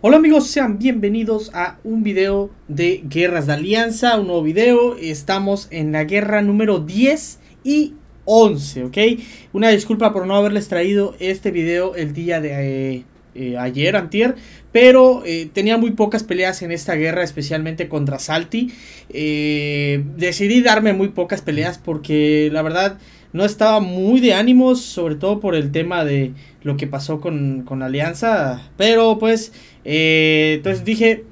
Hola amigos, sean bienvenidos a un video de Guerras de Alianza, un nuevo video. Estamos en la guerra número 10 y 11, ¿ok? Una disculpa por no haberles traído este video el día de eh, eh, ayer, antier, pero eh, tenía muy pocas peleas en esta guerra, especialmente contra Salty. decidí darme muy pocas peleas porque la verdad no estaba muy de ánimos, sobre todo por el tema de lo que pasó con, alianza. Pero pues, eh, entonces dije,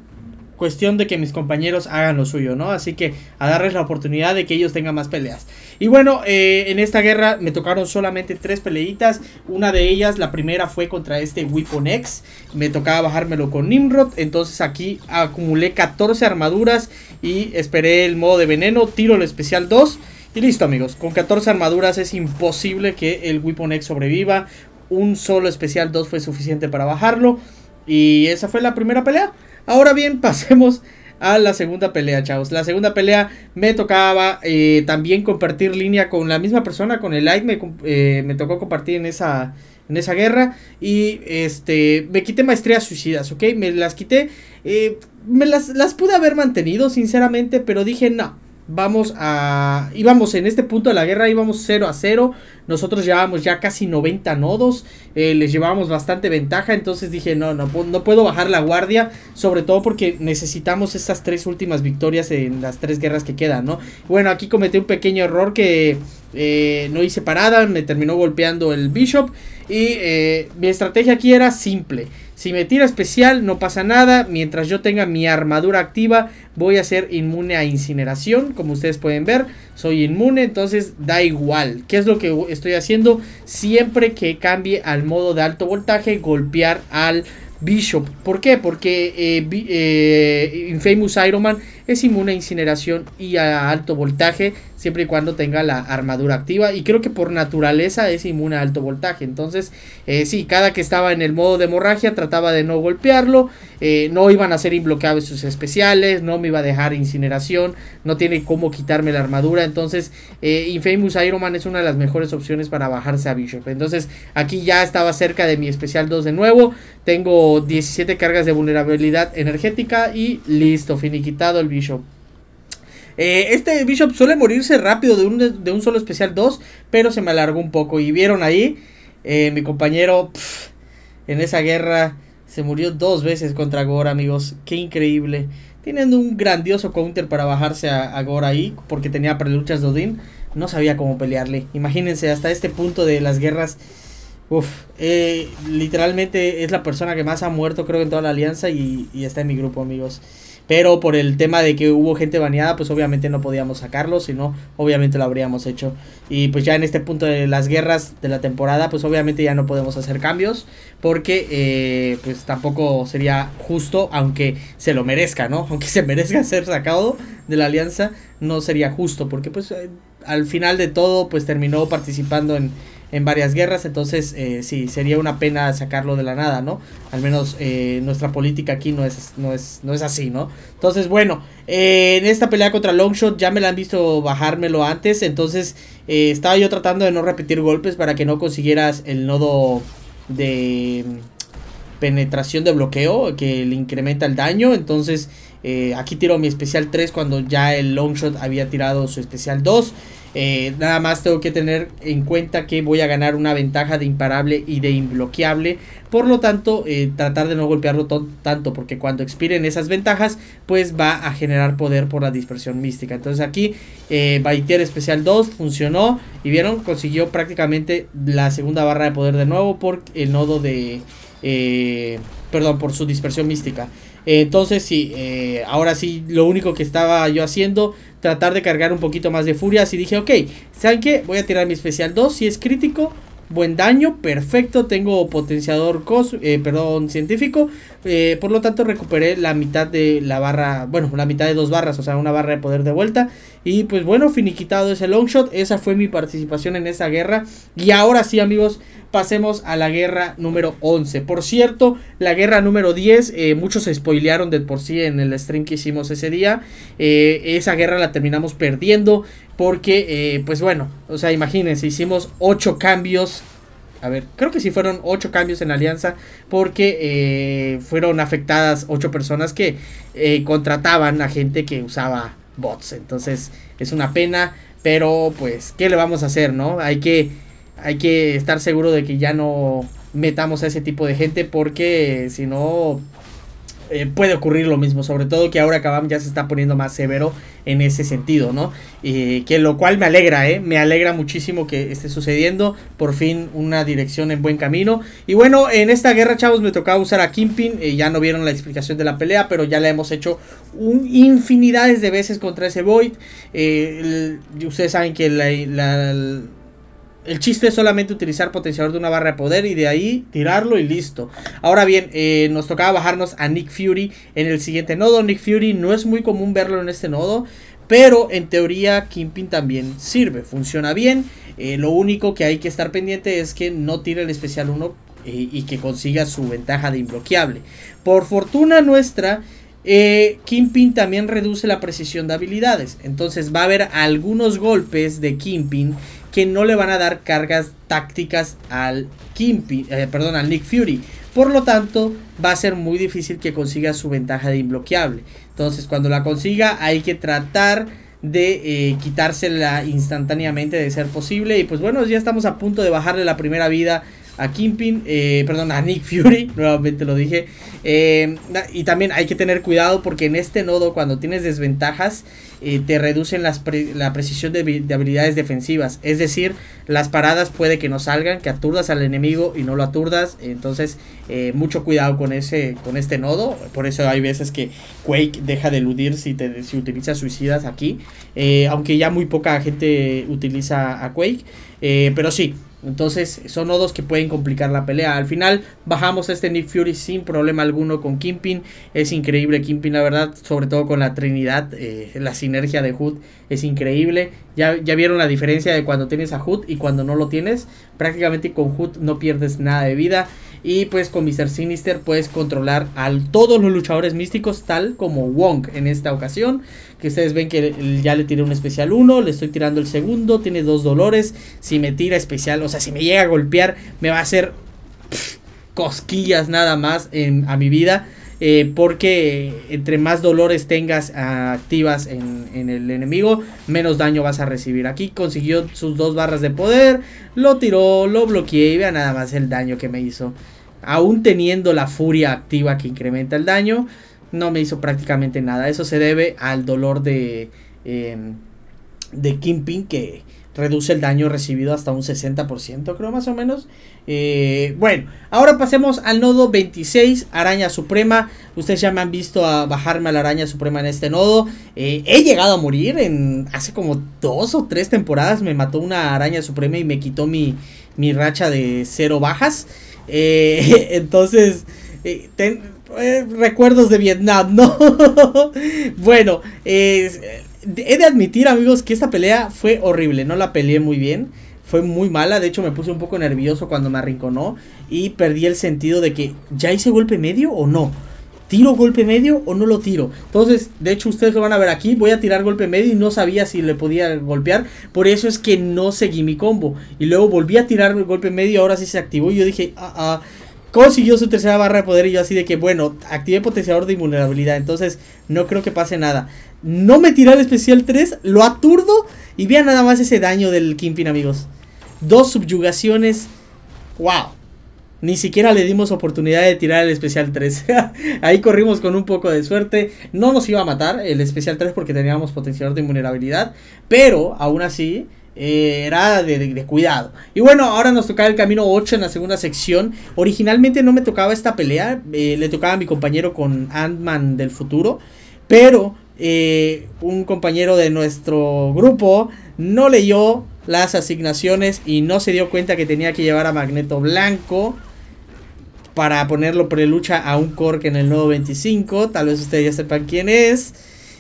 cuestión de que mis compañeros hagan lo suyo, ¿no? Así que a darles la oportunidad de que ellos tengan más peleas. Y bueno, eh, en esta guerra me tocaron solamente tres peleitas. Una de ellas, la primera fue contra este Weapon X. Me tocaba bajármelo con Nimrod. Entonces aquí acumulé 14 armaduras y esperé el modo de veneno, tiro el especial 2. Y listo amigos, con 14 armaduras es imposible que el Weapon X sobreviva. Un solo especial 2 fue suficiente para bajarlo. Y esa fue la primera pelea. Ahora bien, pasemos a la segunda pelea, chavos. La segunda pelea me tocaba eh, también compartir línea con la misma persona, con el Light. Eh, me, tocó compartir en esa, en esa guerra. Y este, me quité maestrías suicidas, ¿ok? Me las quité. Eh, me las, las pude haber mantenido, sinceramente, pero dije no. Vamos a. Íbamos en este punto de la guerra, íbamos 0 a 0. Nosotros llevábamos ya casi 90 nodos. Eh, les llevábamos bastante ventaja. Entonces dije, no, no, no puedo bajar la guardia. Sobre todo porque necesitamos estas tres últimas victorias en las tres guerras que quedan, ¿no? Bueno, aquí cometí un pequeño error que eh, no hice parada. Me terminó golpeando el Bishop. Y eh, mi estrategia aquí era simple. Si me tira especial, no pasa nada. Mientras yo tenga mi armadura activa, voy a ser inmune a incineración. Como ustedes pueden ver, soy inmune, entonces da igual. ¿Qué es lo que estoy haciendo? Siempre que cambie al modo de alto voltaje, golpear al Bishop. ¿Por qué? Porque eh, eh, Infamous Iron Man es inmune a incineración y a alto voltaje, siempre y cuando tenga la armadura activa. Y creo que por naturaleza es inmune a alto voltaje. Entonces, eh, sí, cada que estaba en el modo de hemorragia trataba de no golpearlo. Eh, no iban a ser inbloqueables sus especiales, no me iba a dejar incineración, no tiene cómo quitarme la armadura. Entonces, eh, Infamous Iron Man es una de las mejores opciones para bajarse a Bishop. Entonces, aquí ya estaba cerca de mi especial 2 de nuevo. Tengo 17 cargas de vulnerabilidad energética y listo, finiquitado el Bishop. Eh, este Bishop suele morirse rápido de un, de un solo especial 2, pero se me alargó un poco. Y vieron ahí, eh, mi compañero en esa guerra se murió dos veces contra Gora, amigos. Qué increíble. Tienen un grandioso counter para bajarse a, a ahí, porque tenía preluchas de Odín. No sabía cómo pelearle. Imagínense, hasta este punto de las guerras. Uf, eh, literalmente es la persona que más ha muerto, creo, en toda la alianza y está en mi grupo, amigos. Pero por el tema de que hubo gente baneada, pues obviamente no podíamos sacarlo, sino obviamente lo habríamos hecho. Y pues ya en este punto de las guerras de la temporada, pues obviamente ya no podemos hacer cambios, porque eh, pues tampoco sería justo, aunque se lo merezca, ¿no? Aunque se merezca ser sacado de la alianza, no sería justo, porque pues eh, al final de todo, pues terminó participando en en varias guerras, entonces eh, sí, sería una pena sacarlo de la nada, ¿no? Al menos eh, nuestra política aquí no es, no es, no es así, ¿no? Entonces, bueno, eh, en esta pelea contra Longshot ya me la han visto bajármelo antes, entonces estaba yo tratando de no repetir golpes para que no consiguieras el nodo de mm, penetración de bloqueo que le incrementa el daño, entonces... aquí tiro mi especial 3 cuando ya el Longshot había tirado su especial 2. Eh, nada más tengo que tener en cuenta que voy a ganar una ventaja de imparable y de imbloqueable. Por lo tanto, eh, tratar de no golpearlo tanto, porque cuando expiren esas ventajas, pues va a generar poder por la dispersión mística. Entonces aquí, eh, Baitier Especial 2 funcionó y vieron, consiguió prácticamente la segunda barra de poder de nuevo por el nodo de... Eh, perdón, por su dispersión mística entonces sí, eh, ahora sí, lo único que estaba yo haciendo, tratar de cargar un poquito más de furia y dije, ok, ¿saben qué? Voy a tirar mi especial 2, si es crítico, buen daño, perfecto, tengo potenciador cos eh, perdón, científico, eh, por lo tanto recuperé la mitad de la barra, bueno, la mitad de dos barras, o sea, una barra de poder de vuelta y pues bueno, finiquitado ese long shot. Esa fue mi participación en esa guerra. Y ahora sí, amigos, pasemos a la guerra número 11. Por cierto, la guerra número 10, eh, muchos se spoilearon de por sí en el stream que hicimos ese día. Eh, esa guerra la terminamos perdiendo porque, eh, pues bueno, o sea, imagínense, hicimos 8 cambios a ver, creo que sí fueron ocho cambios en alianza porque fueron afectadas ocho personas que contrataban a gente que usaba bots. Entonces es una pena, pero pues, ¿qué le vamos a hacer, no? Hay que, hay que estar seguro de que ya no metamos a ese tipo de gente porque si no, eh, puede ocurrir lo mismo, sobre todo que ahora Kabam ya se está poniendo más severo en ese sentido, ¿no? y que lo cual me alegra, ¿eh? Me alegra muchísimo que esté sucediendo, por fin una dirección en buen camino. Y bueno, en esta guerra, chavos, me tocaba usar a Kimpin, eh, ya no vieron la explicación de la pelea, pero ya la hemos hecho infinidades de veces contra ese Void. Eh, ustedes saben que la el chiste es solamente utilizar potenciador de una barra de poder y de ahí tirarlo y listo. Ahora bien, eh, nos tocaba bajarnos a Nick Fury en el siguiente nodo. Nick Fury no es muy común verlo en este nodo. Pero en teoría Kingpin también sirve, funciona bien. Eh, lo único que hay que estar pendiente es que no tire el especial 1 eh, y que consiga su ventaja de imbloqueable. Por fortuna nuestra, eh, Kingpin también reduce la precisión de habilidades. Entonces va a haber algunos golpes de Kingpin que no le van a dar cargas tácticas al Kimpi, eh, perdón, al Nick Fury. Por lo tanto, va a ser muy difícil que consiga su ventaja de inbloqueable. Entonces, cuando la consiga, hay que tratar de eh, quitársela instantáneamente de ser posible. Y pues bueno, ya estamos a punto de bajarle la primera vida a Kimpin. Eh, perdón, a Nick Fury, nuevamente lo dije. Eh, y también hay que tener cuidado porque en este nodo cuando tienes desventajas eh, te reducen la precisión de, habilidades defensivas. Es decir, las paradas puede que no salgan, que aturdas al enemigo y no lo aturdas. Entonces, mucho cuidado con, ese, con este nodo. Por eso hay veces que Quake deja de eludir si, te, si utilizas suicidas aquí. aunque ya muy poca gente utiliza a Quake. pero sí, entonces son nodos que pueden complicar la pelea. Al final bajamos este Nick Fury sin problema alguno con Kimpin. Es increíble Kimpin, la verdad. Sobre todo con la Trinidad. Eh, la sinergia de Hood es increíble. Ya, ya vieron la diferencia de cuando tienes a Hood y cuando no lo tienes. Prácticamente con Hood no pierdes nada de vida. Y pues con Mr. Sinister puedes controlar a todos los luchadores místicos, tal como Wong en esta ocasión. Que ustedes ven que ya le tiré un especial 1, le estoy tirando el segundo, tiene dos dolores. Si me tira especial, o sea, si me llega a golpear, me va a hacer cosquillas nada más en, a mi vida. Eh, porque entre más dolores tengas activas en, en, el enemigo, menos daño vas a recibir. Aquí consiguió sus dos barras de poder, lo tiró, lo bloqueé y vea nada más el daño que me hizo aún teniendo la furia activa que incrementa el daño, no me hizo prácticamente nada. Eso se debe al dolor de, em, de Kingpin que reduce el daño recibido hasta un 60%, creo más o menos. Eh, bueno, ahora pasemos al nodo 26, Araña Suprema. Ustedes ya me han visto a bajarme a la Araña Suprema en este nodo. Eh, he llegado a morir en hace como dos o tres temporadas. Me mató una Araña Suprema y me quitó mi, mi racha de cero bajas. Eh, entonces, eh, eh, recuerdos de Vietnam, ¿no? bueno, he de admitir amigos que esta pelea fue horrible, no la peleé muy bien fue muy mala. De hecho, me puse un poco nervioso cuando me arrinconó y perdí el sentido de que ya hice golpe medio o no. ¿Tiro golpe medio o no lo tiro? Entonces, de hecho, ustedes lo van a ver aquí. Voy a tirar golpe medio y no sabía si le podía golpear. Por eso es que no seguí mi combo. Y luego volví a tirar el golpe medio. Ahora sí se activó. Y yo dije, ah, ah. Consiguió su tercera barra de poder. Y yo, así de que, bueno, activé potenciador de invulnerabilidad. Entonces, no creo que pase nada. No me tiré el especial 3. Lo aturdo. Y vean nada más ese daño del Kimpin, amigos. Dos subyugaciones. ¡Wow! Ni siquiera le dimos oportunidad de tirar el especial 3. Ahí corrimos con un poco de suerte. No nos iba a matar el especial 3 porque teníamos potenciador de vulnerabilidad. Pero aún así eh, era de, cuidado. Y bueno, ahora nos toca el camino 8 en la segunda sección. Originalmente no me tocaba esta pelea. Eh, le tocaba a mi compañero con Ant-Man del futuro. Pero eh, un compañero de nuestro grupo no leyó las asignaciones y no se dio cuenta que tenía que llevar a Magneto Blanco para ponerlo prelucha a un Cork en el nodo 25. Tal vez ustedes ya sepan quién es.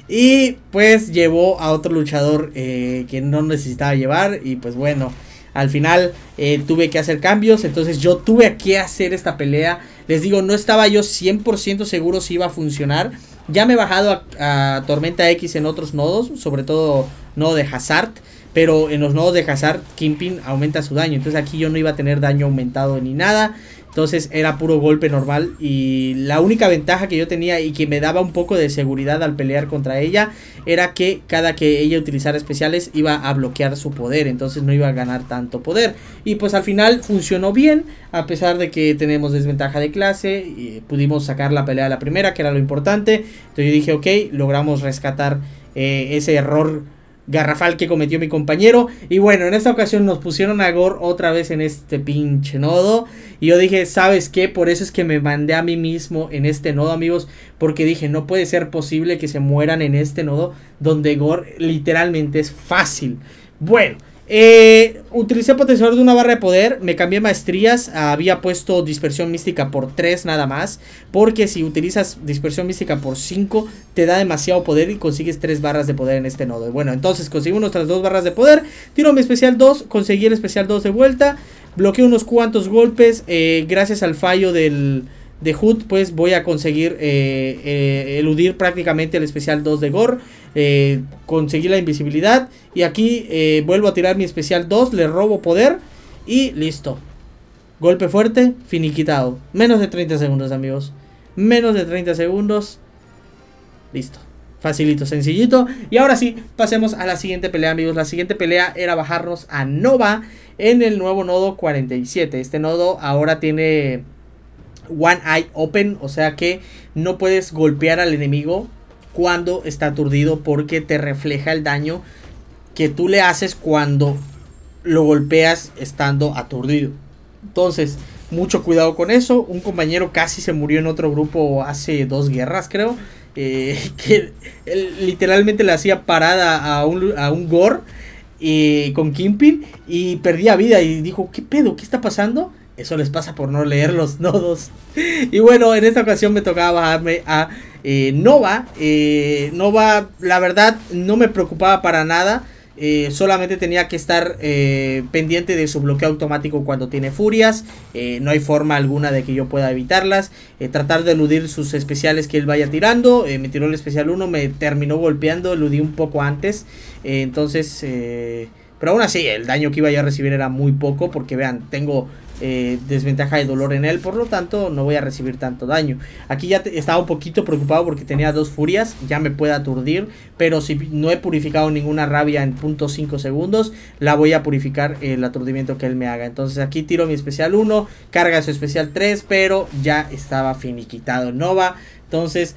Y pues llevó a otro luchador eh, que no necesitaba llevar. Y pues bueno, al final eh, tuve que hacer cambios. Entonces yo tuve que hacer esta pelea. Les digo, no estaba yo 100% seguro si iba a funcionar. Ya me he bajado a, Tormenta X en otros nodos, sobre todo nodo de Hazard. Pero en los nodos de Hazard, Kimpin aumenta su daño. Entonces aquí yo no iba a tener daño aumentado ni nada. Entonces era puro golpe normal y la única ventaja que yo tenía y que me daba un poco de seguridad al pelear contra ella era que cada que ella utilizara especiales iba a bloquear su poder, entonces no iba a ganar tanto poder. Y pues al final funcionó bien, a pesar de que tenemos desventaja de clase, y pudimos sacar la pelea a la primera, que era lo importante. Entonces yo dije, ok, logramos rescatar eh, ese error garrafal que cometió mi compañero. Y bueno, en esta ocasión nos pusieron a Gore otra vez en este pinche nodo. Y yo dije, ¿sabes qué? Por eso es que me mandé a mí mismo en este nodo, amigos. Porque dije, no puede ser posible que se mueran en este nodo donde Gore literalmente es fácil. Bueno. Eh, utilicé potenciador de una barra de poder, me cambié maestrías, había puesto dispersión mística por 3 nada más, porque si utilizas dispersión mística por 5 te da demasiado poder y consigues 3 barras de poder en este nodo. Bueno, entonces conseguí nuestras 2 barras de poder, tiro mi especial 2, conseguí el especial 2 de vuelta, bloqueé unos cuantos golpes eh, gracias al fallo del de Hood, pues voy a conseguir eh, eh, eludir prácticamente el especial 2 de Gore. Eh, conseguí la invisibilidad. Y aquí vuelvo a tirar mi especial 2, le robo poder. Y listo. Golpe fuerte, finiquitado. Menos de 30 segundos, amigos. Menos de 30 segundos. Listo. Facilito, sencillito. Y ahora sí, pasemos a la siguiente pelea, amigos. La siguiente pelea era bajarnos a Nova en el nuevo nodo 47. Este nodo ahora tiene One Eye Open, o sea que no puedes golpear al enemigo cuando está aturdido porque te refleja el daño que tú le haces cuando lo golpeas estando aturdido. Entonces, mucho cuidado con eso. Un compañero casi se murió en otro grupo hace dos guerras, creo. Eh, que literalmente le hacía parada a un, a gore eh, con Kimpin y perdía vida y dijo, ¿qué pedo? ¿Qué está pasando? Eso les pasa por no leer los nodos. Y bueno, en esta ocasión me tocaba bajarme a eh, Nova. Eh, Nova, la verdad, no me preocupaba para nada. Eh, solamente tenía que estar pendiente de su bloqueo automático cuando tiene furias. no hay forma alguna de que yo pueda evitarlas. tratar de eludir sus especiales que él vaya tirando. me tiró el especial 1, me terminó golpeando. Eludí un poco antes. entonces... Pero aún así, el daño que iba a recibir era muy poco. Porque vean, tengo eh, desventaja de dolor en él, por lo tanto no voy a recibir tanto daño. Aquí ya estaba un poquito preocupado porque tenía dos furias, ya me puede aturdir, pero si no he purificado ninguna rabia en .5 segundos, la voy a purificar el aturdimiento que él me haga. Entonces aquí tiro mi especial 1, carga su especial 3, pero ya estaba finiquitado Nova. Entonces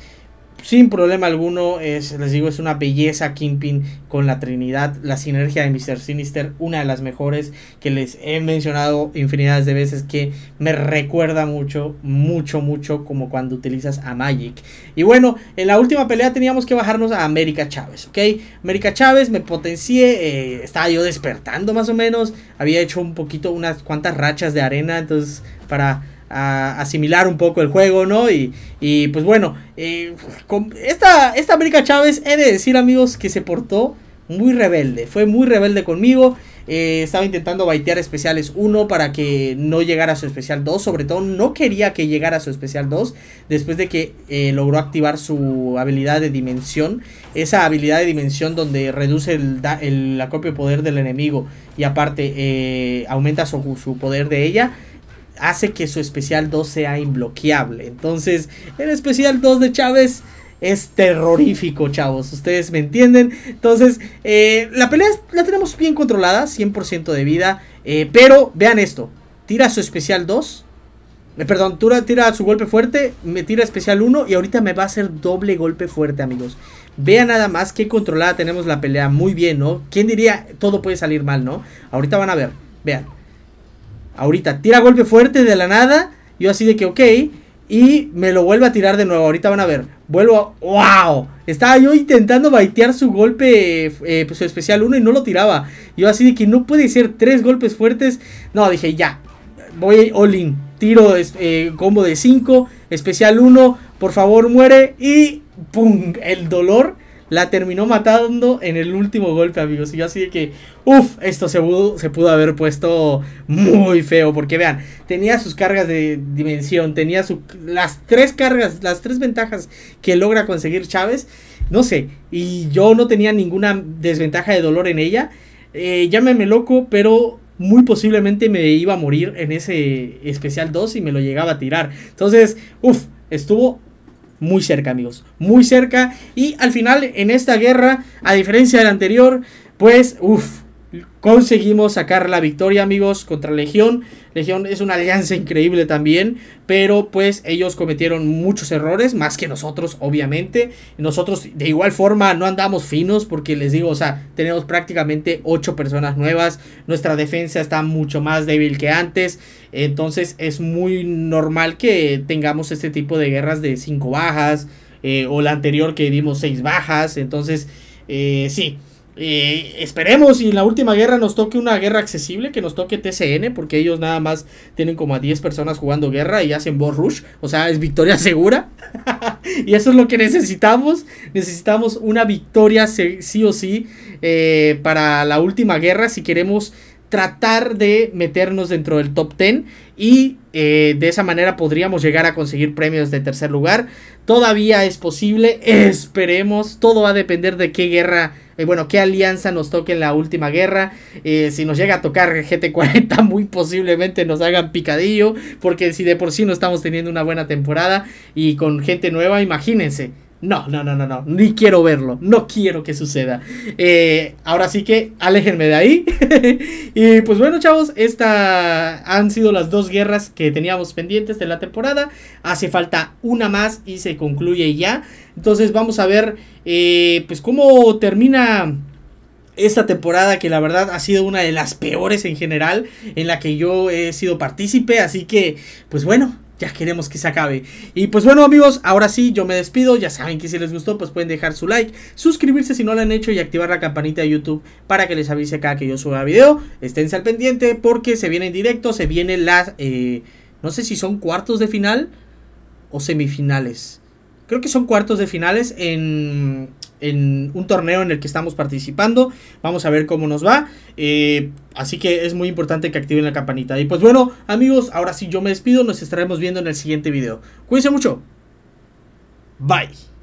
sin problema alguno, es, les digo, es una belleza Kingpin con la Trinidad, la sinergia de Mr. Sinister, una de las mejores que les he mencionado infinidades de veces, que me recuerda mucho, mucho, mucho como cuando utilizas a Magic. Y bueno, en la última pelea teníamos que bajarnos a América Chávez, ¿ok? América Chávez me potencié, eh, estaba yo despertando más o menos, había hecho un poquito, unas cuantas rachas de arena, entonces para a asimilar un poco el juego, ¿no? Y, pues bueno, eh, esta, esta América Chávez, he de decir amigos que se portó muy rebelde, fue muy rebelde conmigo. Eh, estaba intentando baitear especiales 1 para que no llegara a su especial 2. Sobre todo no quería que llegara a su especial 2 después de que eh, logró activar su habilidad de dimensión. Esa habilidad de dimensión donde reduce el, el acopio poder del enemigo y aparte aumenta su, su poder de ella hace que su especial 2 sea inbloqueable. Entonces, el especial 2 de Chávez es terrorífico, chavos. Ustedes me entienden. Entonces, eh, la pelea la tenemos bien controlada, 100% de vida. Eh, pero vean esto: tira su especial 2. Eh, perdón, tira, tira su golpe fuerte, me tira especial 1 y ahorita me va a hacer doble golpe fuerte, amigos. Vean nada más que controlada tenemos la pelea. Muy bien, ¿no? ¿Quién diría todo puede salir mal, no? Ahorita van a ver. Vean ahorita tira golpe fuerte de la nada, yo así de que ok, y me lo vuelve a tirar de nuevo, ahorita van a ver, vuelvo a, wow, estaba yo intentando baitear su golpe, eh, pues, su especial 1 y no lo tiraba, yo así de que no puede ser tres golpes fuertes, no, dije ya, voy all in, tiro eh, combo de 5, especial 1, por favor muere y pum, el dolor la terminó matando en el último golpe, amigos. Y yo así de que, uff, esto se pudo, se pudo haber puesto muy feo. Porque vean, tenía sus cargas de dimensión, tenía su, las tres cargas, las tres ventajas que logra conseguir Chávez. No sé, y yo no tenía ninguna desventaja de dolor en ella. Eh, llámeme loco, pero muy posiblemente me iba a morir en ese especial 2 y me lo llegaba a tirar. Entonces, uff, estuvo muy cerca, amigos. Muy cerca. Y al final, en esta guerra, a diferencia de la anterior, pues, uff, conseguimos sacar la victoria, amigos, contra Legión. Legión es una alianza increíble también, pero pues ellos cometieron muchos errores, más que nosotros, obviamente. Nosotros de igual forma no andamos finos, porque les digo, o sea, tenemos prácticamente 8 personas nuevas, nuestra defensa está mucho más débil que antes, entonces es muy normal que tengamos este tipo de guerras de 5 bajas, eh, o la anterior que dimos 6 bajas, entonces, eh, sí. Eh, esperemos y en la última guerra nos toque una guerra accesible, que nos toque TCN, porque ellos nada más tienen como a 10 personas jugando guerra y hacen boss rush, o sea, es victoria segura. y eso es lo que necesitamos. Necesitamos una victoria sí o sí eh, para la última guerra si queremos tratar de meternos dentro del top 10 y eh, de esa manera podríamos llegar a conseguir premios de tercer lugar. Todavía es posible, esperemos, todo va a depender de qué guerra eh, bueno, qué alianza nos toque en la última guerra. Eh, si nos llega a tocar GT40, muy posiblemente nos hagan picadillo, porque si de por sí no estamos teniendo una buena temporada y con gente nueva, imagínense. No, no, no, no, no, ni quiero verlo, no quiero que suceda. Eh, ahora sí que aléjenme de ahí. y pues bueno, chavos, estas han sido las dos guerras que teníamos pendientes de la temporada. Hace falta una más y se concluye ya. Entonces vamos a ver eh, pues cómo termina esta temporada que la verdad ha sido una de las peores en general en la que yo he sido partícipe. Así que pues bueno ya queremos que se acabe. Y pues bueno amigos, ahora sí, yo me despido. Ya saben que si les gustó, pues pueden dejar su like, suscribirse si no lo han hecho y activar la campanita de YouTube para que les avise cada que yo suba video. Esténse al pendiente porque se viene en directo, se vienen las... Eh, no sé si son cuartos de final o semifinales. Creo que son cuartos de finales en en un torneo en el que estamos participando. Vamos a ver cómo nos va. Eh, así que es muy importante que activen la campanita. Y pues bueno, amigos, ahora sí yo me despido. Nos estaremos viendo en el siguiente video. Cuídense mucho. Bye.